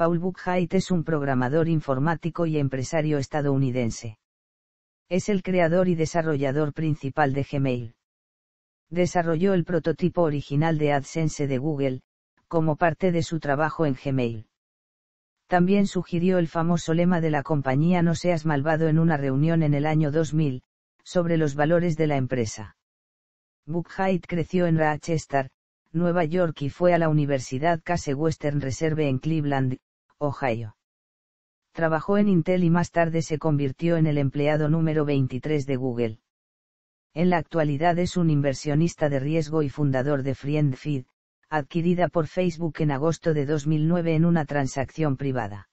Paul Buchheit es un programador informático y empresario estadounidense. Es el creador y desarrollador principal de Gmail. Desarrolló el prototipo original de AdSense de Google, como parte de su trabajo en Gmail. También sugirió el famoso lema de la compañía No seas malvado en una reunión en el año 2000, sobre los valores de la empresa. Buchheit creció en Rochester, Nueva York y fue a la Universidad Case Western Reserve en Cleveland, Ohio. Trabajó en Intel y más tarde se convirtió en el empleado número 23 de Google. En la actualidad es un inversionista de riesgo y fundador de FriendFeed, adquirida por Facebook en agosto de 2009 en una transacción privada.